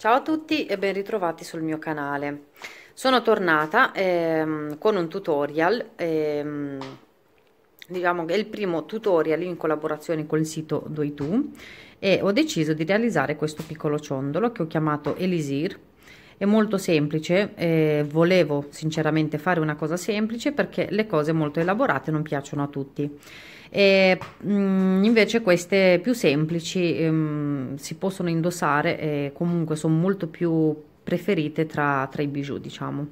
Ciao a tutti e ben ritrovati sul mio canale. Sono tornata ehm, con un tutorial, ehm, diciamo che è il primo tutorial in collaborazione col sito Doitu e ho deciso di realizzare questo piccolo ciondolo che ho chiamato Elisir. È molto semplice, eh, volevo sinceramente fare una cosa semplice perché le cose molto elaborate non piacciono a tutti e, mh, mm, invece queste più semplici ehm, si possono indossare e comunque sono molto più preferite tra, tra i bijou diciamo.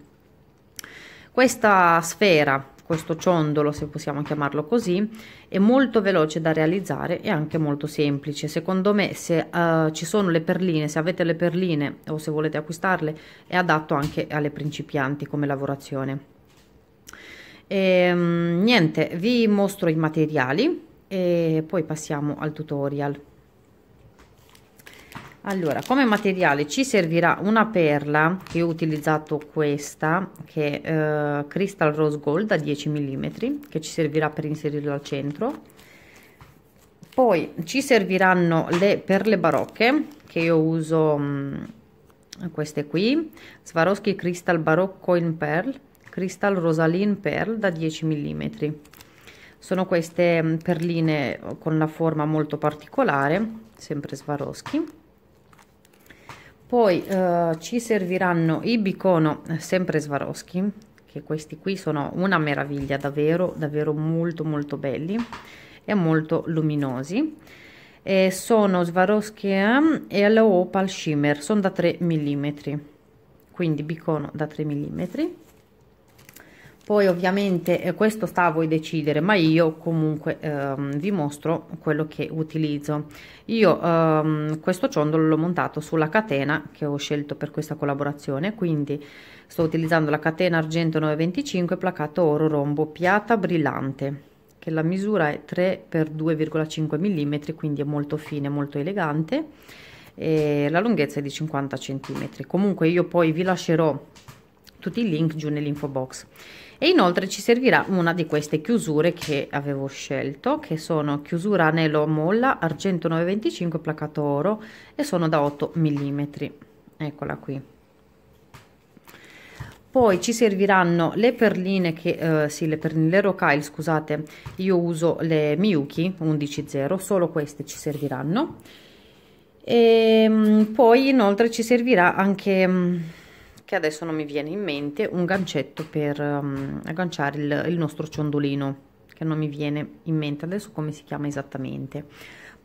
Questa sfera questo ciondolo, se possiamo chiamarlo così, è molto veloce da realizzare e anche molto semplice. Secondo me, se uh, ci sono le perline, se avete le perline o se volete acquistarle, è adatto anche alle principianti come lavorazione. E, ehm, niente, vi mostro i materiali e poi passiamo al tutorial. Allora, come materiale ci servirà una perla, che ho utilizzato questa, che è eh, Crystal Rose Gold da 10 mm, che ci servirà per inserirlo al centro. Poi ci serviranno le perle barocche, che io uso mh, mm, queste qui, Swarovski Crystal Baroque in Pearl, Crystal Rosaline Pearl da 10 mm. Sono queste mm, perline con la forma molto particolare, sempre Swarovski. Poi eh, ci serviranno i bicono, eh, sempre Swarovski, che questi qui sono una meraviglia, davvero, davvero molto molto belli e molto luminosi. E sono Swarovski ehm, e alla Opal Shimmer, sono da 3 mm, quindi bicono da 3 mm poi ovviamente eh, questo sta a voi decidere ma io comunque ehm, vi mostro quello che utilizzo io ehm, questo ciondolo l'ho montato sulla catena che ho scelto per questa collaborazione quindi sto utilizzando la catena argento 925 placato oro rombo piata brillante che la misura è 3 x 2,5 mm quindi è molto fine molto elegante e la lunghezza è di 50 cm comunque io poi vi lascerò tutti i link giù nell'info box e inoltre ci servirà una di queste chiusure che avevo scelto che sono chiusura anello molla argento 925 placato oro e sono da 8 mm eccola qui poi ci serviranno le perline che eh, sì le perline rocaille scusate io uso le miyuki 11.0 solo queste ci serviranno e ehm, poi inoltre ci servirà anche mm, che adesso non mi viene in mente un gancetto per um, agganciare il, il nostro ciondolino che non mi viene in mente adesso come si chiama esattamente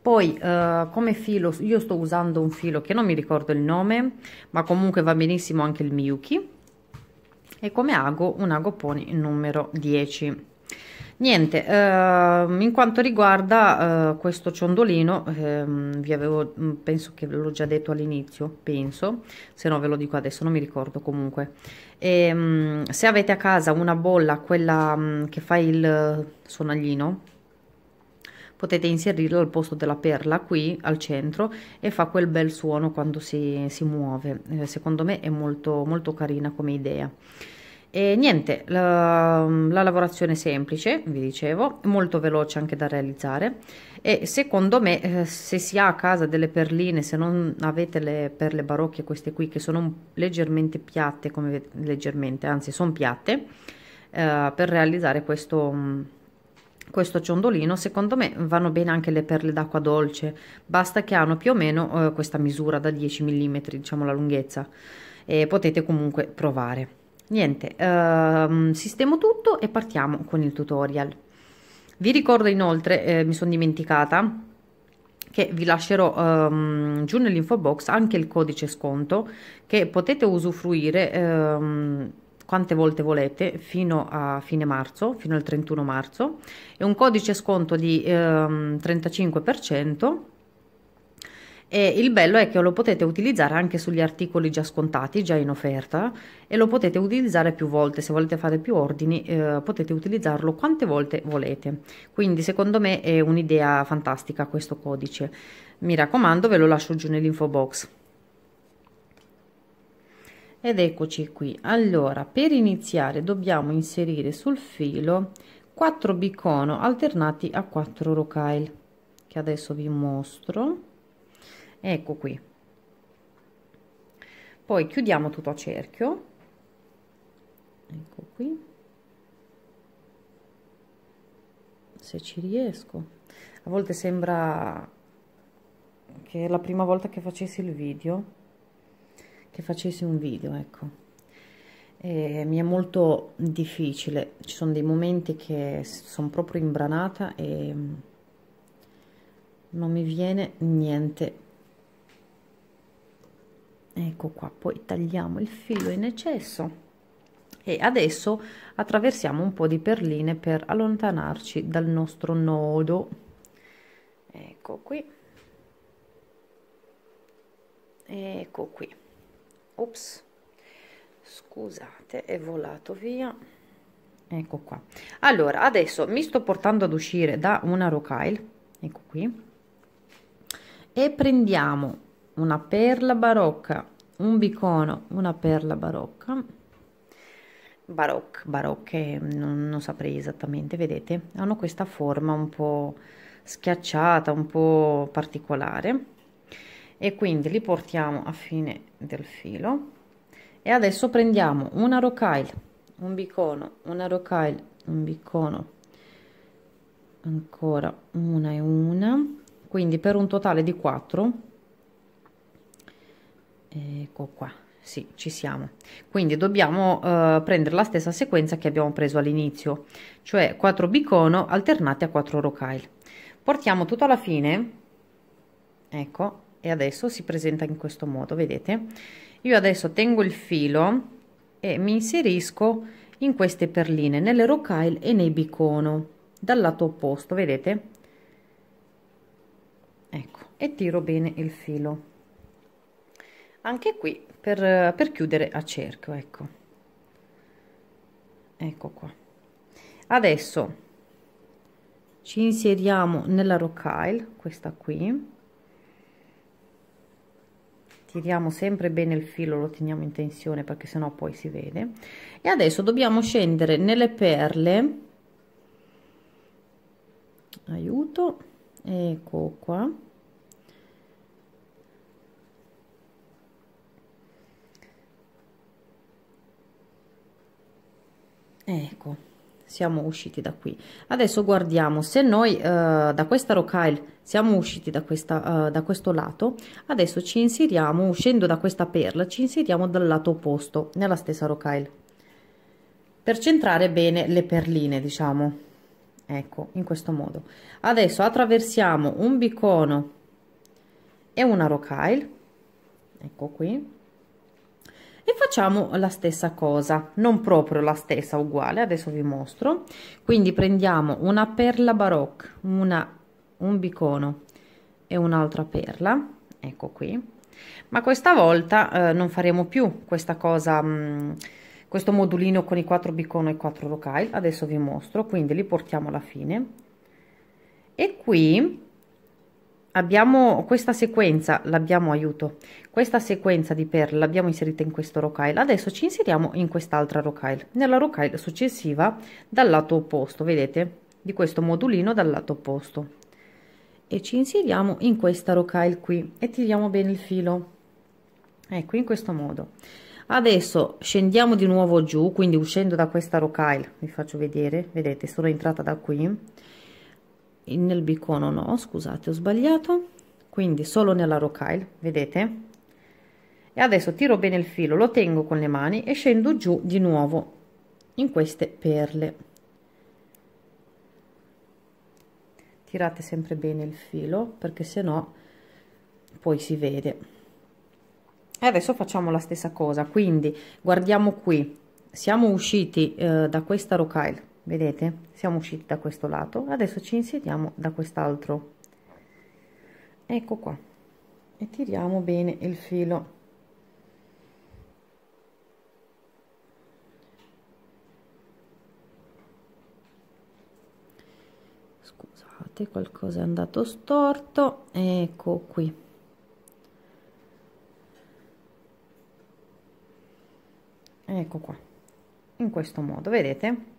poi eh, come filo io sto usando un filo che non mi ricordo il nome ma comunque va benissimo anche il Miyuki e come ago un ago pony numero 10 Niente, ehm, in quanto riguarda eh, questo ciondolino, ehm, vi avevo, mm, penso che ve l'ho già detto all'inizio, penso, se no ve lo dico adesso, non mi ricordo comunque. E, ehm, se avete a casa una bolla, quella mm, che fa il sonaglino, potete inserirlo al posto della perla qui al centro e fa quel bel suono quando si, si muove. Eh, secondo me è molto, molto carina come idea. E niente, la, la lavorazione semplice, vi dicevo, molto veloce anche da realizzare e secondo me eh, se si ha a casa delle perline, se non avete le perle barocche queste qui che sono leggermente piatte, come leggermente, anzi sono piatte, eh, per realizzare questo mm, questo ciondolino secondo me vanno bene anche le perle d'acqua dolce basta che hanno più o meno eh, questa misura da 10 mm diciamo la lunghezza e potete comunque provare Niente, ehm, sistemo tutto e partiamo con il tutorial. Vi ricordo inoltre, eh, mi sono dimenticata, che vi lascerò ehm, giù nell'info box anche il codice sconto che potete usufruire ehm, quante volte volete fino a fine marzo, fino al 31 marzo. È un codice sconto di ehm, 35% e il bello è che lo potete utilizzare anche sugli articoli già scontati, già in offerta e lo potete utilizzare più volte, se volete fare più ordini eh, potete utilizzarlo quante volte volete. Quindi secondo me è un'idea fantastica questo codice. Mi raccomando ve lo lascio giù nell'info box ed eccoci qui allora per iniziare dobbiamo inserire sul filo 4 bicono alternati a 4 rocaille che adesso vi mostro ecco qui poi chiudiamo tutto a cerchio ecco qui se ci riesco a volte sembra che la prima volta che facessi il video che facessi un video ecco e mi è molto difficile ci sono dei momenti che sono proprio imbranata e non mi viene niente ecco qua poi tagliamo il filo in eccesso e adesso attraversiamo un po di perline per allontanarci dal nostro nodo ecco qui ecco qui ops scusate è volato via ecco qua allora adesso mi sto portando ad uscire da una rocaille ecco qui e prendiamo una perla barocca, un bicono, una perla barocca, barocche, barocche, non, non saprei esattamente, vedete, hanno questa forma un po' schiacciata, un po' particolare e quindi li portiamo a fine del filo e adesso prendiamo una rocaille, un bicono, una rocaille, un bicono, ancora una e una, quindi per un totale di 4 ecco qua sì ci siamo quindi dobbiamo eh, prendere la stessa sequenza che abbiamo preso all'inizio cioè 4 bicono alternate a 4 rocaille portiamo tutto alla fine ecco e adesso si presenta in questo modo vedete io adesso tengo il filo e mi inserisco in queste perline nelle rocaille e nei bicono dal lato opposto vedete ecco e tiro bene il filo anche qui per, per chiudere a cerchio ecco ecco qua adesso ci inseriamo nella rocaille questa qui tiriamo sempre bene il filo lo teniamo in tensione perché sennò poi si vede e adesso dobbiamo scendere nelle perle aiuto ecco qua Eh, ecco siamo usciti da qui adesso guardiamo se noi eh, da questa rocaille siamo usciti da questa eh, da questo lato adesso ci inseriamo uscendo da questa perla ci inseriamo dal lato opposto nella stessa rocaille per centrare bene le perline diciamo ecco in questo modo adesso attraversiamo un bicono e una rocaille ecco qui e facciamo la stessa cosa non proprio la stessa uguale adesso vi mostro quindi prendiamo una perla barocca una un bicono e un'altra perla ecco qui ma questa volta eh, non faremo più questa cosa mh, mm, questo modulino con i quattro bicono e quattro rocaille adesso vi mostro quindi li portiamo alla fine e qui abbiamo questa sequenza l'abbiamo aiuto questa sequenza di perle l'abbiamo inserita in questo rocaille adesso ci inseriamo in quest'altra rocaille nella rocaille successiva dal lato opposto vedete di questo modulino dal lato opposto e ci inseriamo in questa rocaille qui e tiriamo bene il filo ecco in questo modo adesso scendiamo di nuovo giù quindi uscendo da questa rocaille vi faccio vedere vedete sono entrata da qui nel bicono no scusate ho sbagliato quindi solo nella rocaille vedete e adesso tiro bene il filo lo tengo con le mani e scendo giù di nuovo in queste perle tirate sempre bene il filo perché se no poi si vede e adesso facciamo la stessa cosa quindi guardiamo qui siamo usciti eh, da questa rocaille vedete siamo usciti da questo lato adesso ci insediamo da quest'altro ecco qua e tiriamo bene il filo scusate qualcosa è andato storto ecco qui ecco qua in questo modo vedete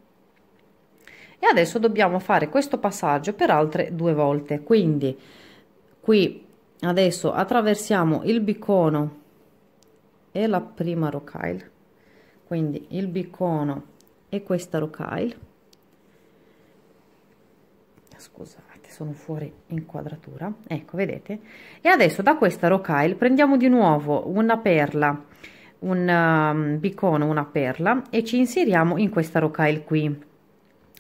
e adesso dobbiamo fare questo passaggio per altre due volte quindi qui adesso attraversiamo il bicono e la prima rocaille quindi il bicono e questa rocaille scusate sono fuori inquadratura ecco vedete e adesso da questa rocaille prendiamo di nuovo una perla un um, biccono una perla e ci inseriamo in questa rocaille qui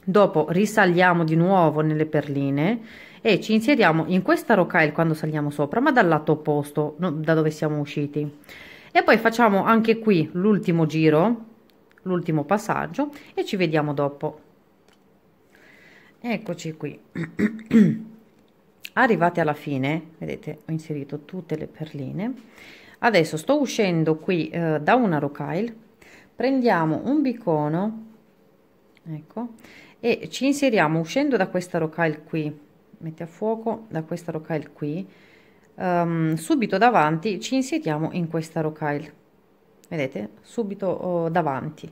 dopo risaliamo di nuovo nelle perline e ci inseriamo in questa rocaille quando saliamo sopra ma dal lato opposto da dove siamo usciti e poi facciamo anche qui l'ultimo giro l'ultimo passaggio e ci vediamo dopo eccoci qui arrivate alla fine vedete ho inserito tutte le perline adesso sto uscendo qui eh, da una rocaille prendiamo un bicono ecco e ci inseriamo uscendo da questa rocaille qui metti a fuoco da questa rocaille qui um, subito davanti ci inseriamo in questa rocaille vedete subito oh, davanti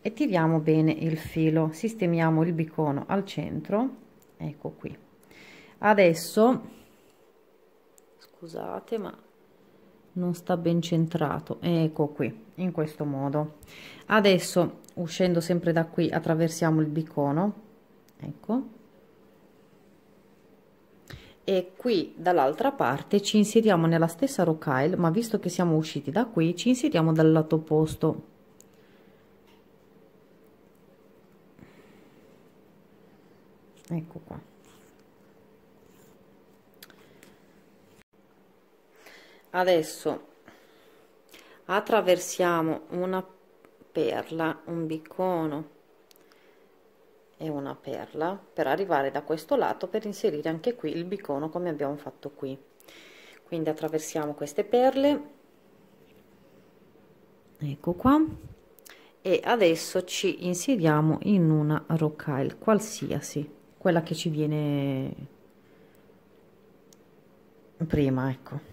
e tiriamo bene il filo sistemiamo il bicono al centro ecco qui adesso scusate ma non sta ben centrato ecco qui in questo modo adesso uscendo sempre da qui attraversiamo il bicono ecco e qui dall'altra parte ci inseriamo nella stessa rocaille ma visto che siamo usciti da qui ci inseriamo dal lato opposto ecco qua adesso attraversiamo una perla un biccono e una perla per arrivare da questo lato per inserire anche qui il biccono come abbiamo fatto qui quindi attraversiamo queste perle ecco qua e adesso ci inseriamo in una rocaille qualsiasi quella che ci viene prima ecco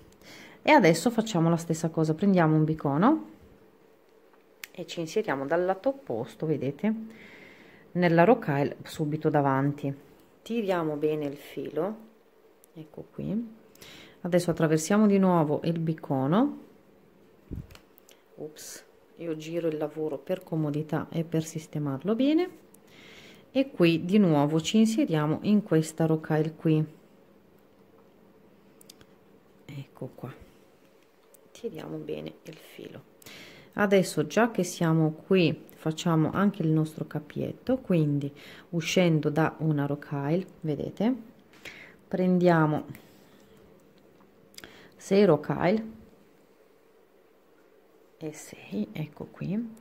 e adesso facciamo la stessa cosa prendiamo un bicono e ci inseriamo dal lato opposto vedete nella rocaille subito davanti tiriamo bene il filo ecco qui adesso attraversiamo di nuovo il bicono Ups, io giro il lavoro per comodità e per sistemarlo bene e qui di nuovo ci inseriamo in questa rocaille qui ecco qua tiriamo bene il filo adesso già che siamo qui facciamo anche il nostro capietto quindi uscendo da una rocaille vedete prendiamo 6 rocaille e 6 ecco qui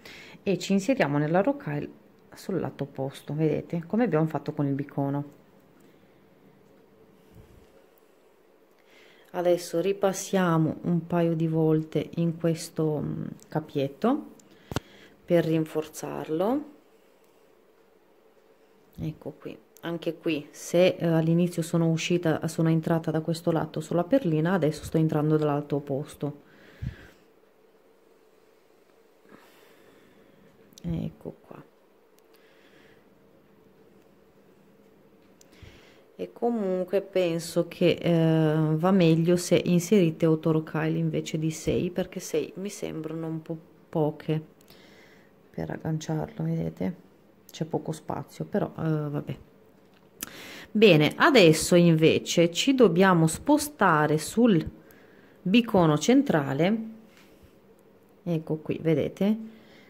e ci inseriamo nella rocaille sul lato opposto vedete come abbiamo fatto con il bicono adesso ripassiamo un paio di volte in questo mm, capietto per rinforzarlo ecco qui anche qui se eh, all'inizio sono uscita sono entrata da questo lato sulla perlina adesso sto entrando dall'alto opposto ecco qua e comunque penso che eh, va meglio se inserite Otorokyle invece di 6 perché 6 mi sembrano un po' poche per agganciarlo vedete c'è poco spazio però eh, vabbè bene adesso invece ci dobbiamo spostare sul bicono centrale ecco qui vedete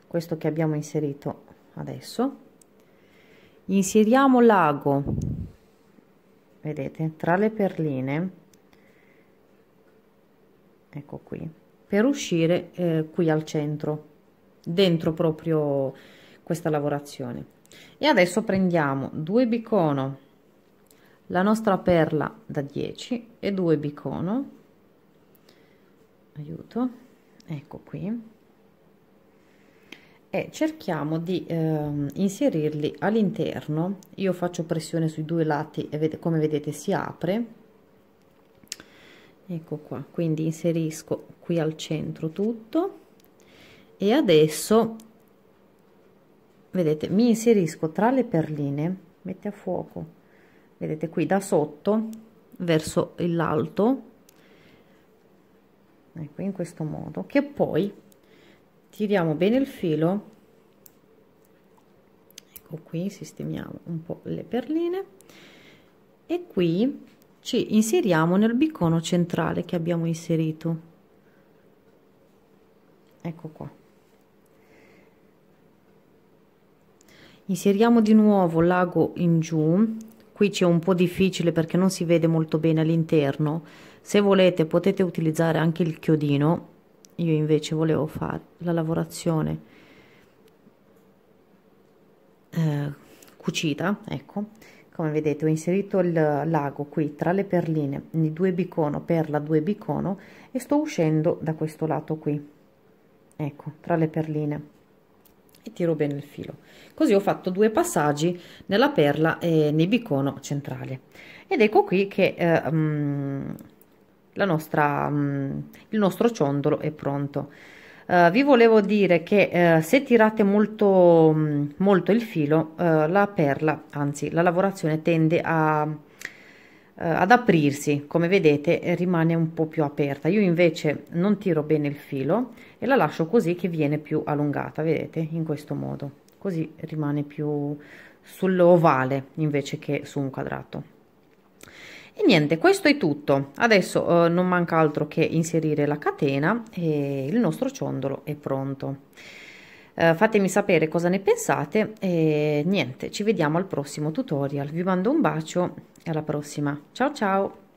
questo che abbiamo inserito adesso inseriamo l'ago vedete tra le perline ecco qui per uscire eh, qui al centro dentro proprio questa lavorazione e adesso prendiamo due bicono la nostra perla da 10 e due bicono aiuto ecco qui e cerchiamo di eh, inserirli all'interno io faccio pressione sui due lati e vede, come vedete si apre ecco qua quindi inserisco qui al centro tutto e adesso vedete mi inserisco tra le perline mette a fuoco vedete qui da sotto verso l'alto ecco in questo modo che poi tiriamo bene il filo ecco qui sistemiamo un po le perline e qui ci inseriamo nel bicono centrale che abbiamo inserito ecco qua inseriamo di nuovo l'ago in giù qui c'è un po difficile perché non si vede molto bene all'interno se volete potete utilizzare anche il chiodino io invece volevo fare la lavorazione eh, cucita, ecco, come vedete ho inserito il lago qui tra le perline, di 2 bicono, perla 2 bicono e sto uscendo da questo lato qui, ecco, tra le perline e tiro bene il filo così ho fatto due passaggi nella perla e nei bicono centrale ed ecco qui che eh, um, nostra, mm, il nostro ciondolo è pronto. Uh, vi volevo dire che uh, se tirate molto, mm, molto il filo, uh, la perla, anzi la lavorazione tende a, ad aprirsi, come vedete rimane un po' più aperta. Io invece non tiro bene il filo e la lascio così che viene più allungata, vedete, in questo modo. Così rimane più sull'ovale invece che su un quadrato. E niente, questo è tutto. Adesso eh, non manca altro che inserire la catena e il nostro ciondolo è pronto. Eh, fatemi sapere cosa ne pensate e niente, ci vediamo al prossimo tutorial. Vi mando un bacio e alla prossima. Ciao ciao!